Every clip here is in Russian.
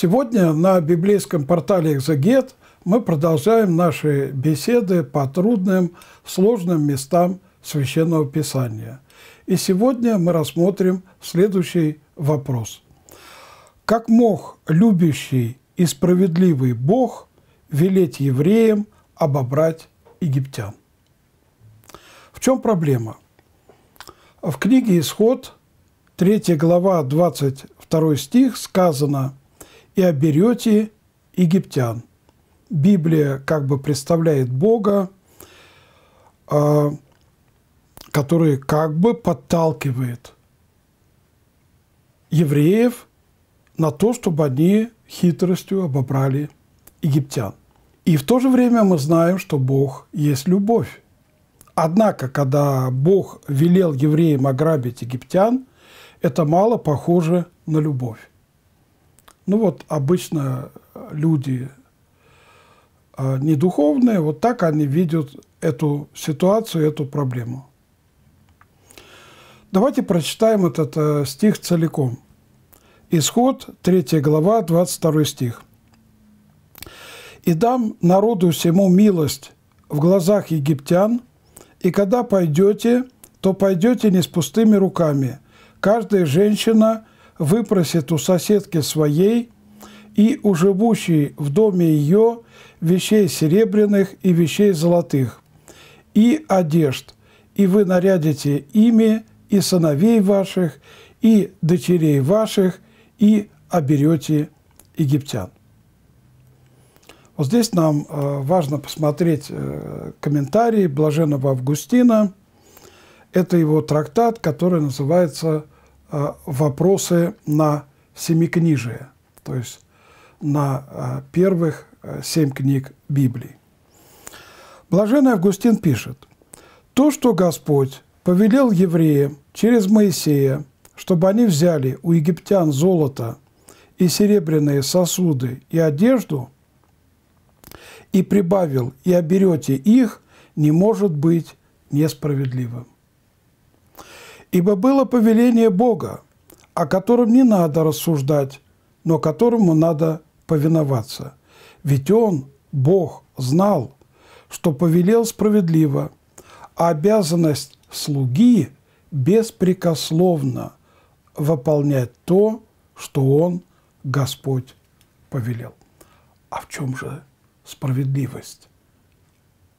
Сегодня на библейском портале «Экзегет» мы продолжаем наши беседы по трудным, сложным местам Священного Писания. И сегодня мы рассмотрим следующий вопрос. Как мог любящий и справедливый Бог велеть евреям обобрать египтян? В чем проблема? В книге «Исход» 3 глава 22 стих сказано – и оберете египтян. Библия как бы представляет Бога, а, который как бы подталкивает евреев на то, чтобы они хитростью обобрали египтян. И в то же время мы знаем, что Бог есть любовь. Однако, когда Бог велел евреям ограбить египтян, это мало похоже на любовь. Ну вот обычно люди а, недуховные, вот так они видят эту ситуацию, эту проблему. Давайте прочитаем этот э, стих целиком. Исход, 3 глава, 22 стих. «И дам народу всему милость в глазах египтян, и когда пойдете, то пойдете не с пустыми руками. Каждая женщина – выпросит у соседки своей и у живущей в доме ее вещей серебряных и вещей золотых, и одежд, и вы нарядите ими и сыновей ваших, и дочерей ваших, и оберете египтян. Вот здесь нам э, важно посмотреть э, комментарии Блаженного Августина. Это его трактат, который называется Э, вопросы на семикнижие, то есть на э, первых э, семь книг Библии. Блаженный Августин пишет, «То, что Господь повелел евреям через Моисея, чтобы они взяли у египтян золото и серебряные сосуды и одежду, и прибавил, и оберете их, не может быть несправедливым. Ибо было повеление Бога, о котором не надо рассуждать, но которому надо повиноваться. Ведь Он, Бог, знал, что повелел справедливо, а обязанность слуги беспрекословно выполнять то, что Он, Господь, повелел. А в чем же справедливость?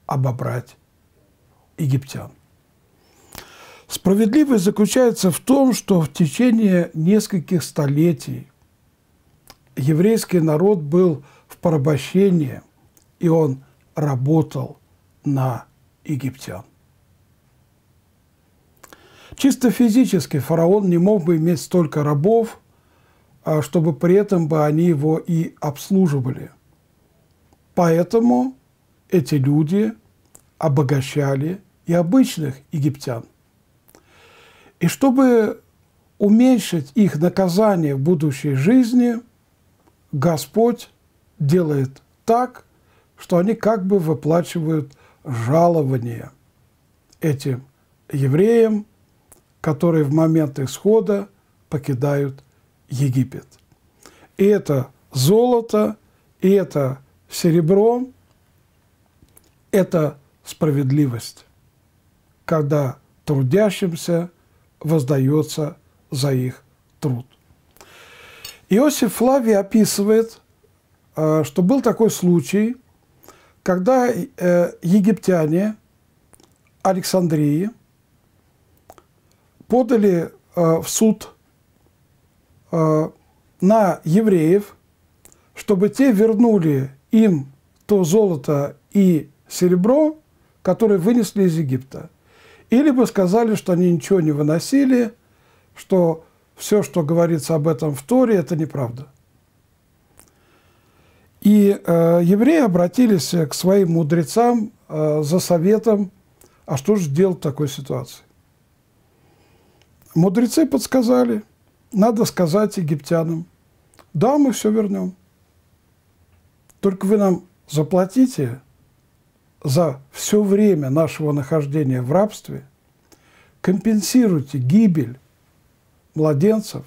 Обобрать египтян. Справедливость заключается в том, что в течение нескольких столетий еврейский народ был в порабощении, и он работал на египтян. Чисто физически фараон не мог бы иметь столько рабов, а чтобы при этом бы они его и обслуживали. Поэтому эти люди обогащали и обычных египтян – и чтобы уменьшить их наказание в будущей жизни, Господь делает так, что они как бы выплачивают жалование этим евреям, которые в момент исхода покидают Египет. И это золото, и это серебро, это справедливость, когда трудящимся – воздается за их труд. Иосиф Флавий описывает, э, что был такой случай, когда э, египтяне Александрии подали э, в суд на евреев, чтобы те вернули им то золото и серебро, которые вынесли из Египта. Или бы сказали, что они ничего не выносили, что все, что говорится об этом в Торе, это неправда. И э, евреи обратились э, к своим мудрецам э, за советом, а что же делать в такой ситуации. Мудрецы подсказали, надо сказать египтянам, да, мы все вернем, только вы нам заплатите – за все время нашего нахождения в рабстве, компенсируйте гибель младенцев,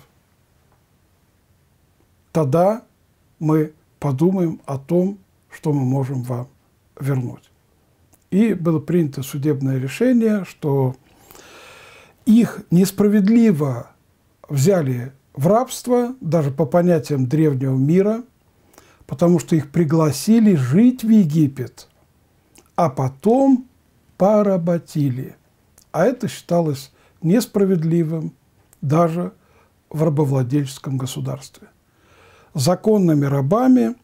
тогда мы подумаем о том, что мы можем вам вернуть. И было принято судебное решение, что их несправедливо взяли в рабство, даже по понятиям древнего мира, потому что их пригласили жить в Египет – а потом поработили. А это считалось несправедливым даже в рабовладельческом государстве. Законными рабами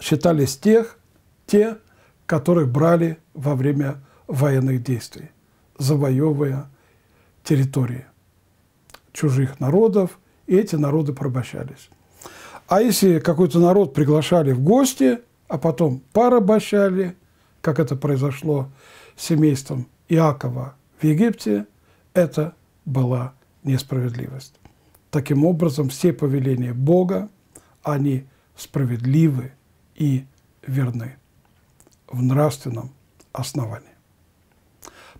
считались тех, те, которых брали во время военных действий, завоевывая территории чужих народов, и эти народы порабощались. А если какой-то народ приглашали в гости, а потом порабощали, как это произошло с семейством Иакова в Египте, это была несправедливость. Таким образом, все повеления Бога, они справедливы и верны в нравственном основании.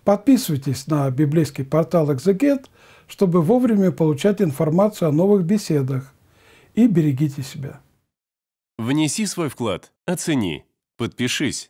Подписывайтесь на библейский портал «Экзегет», чтобы вовремя получать информацию о новых беседах. И берегите себя. Внеси свой вклад, оцени, подпишись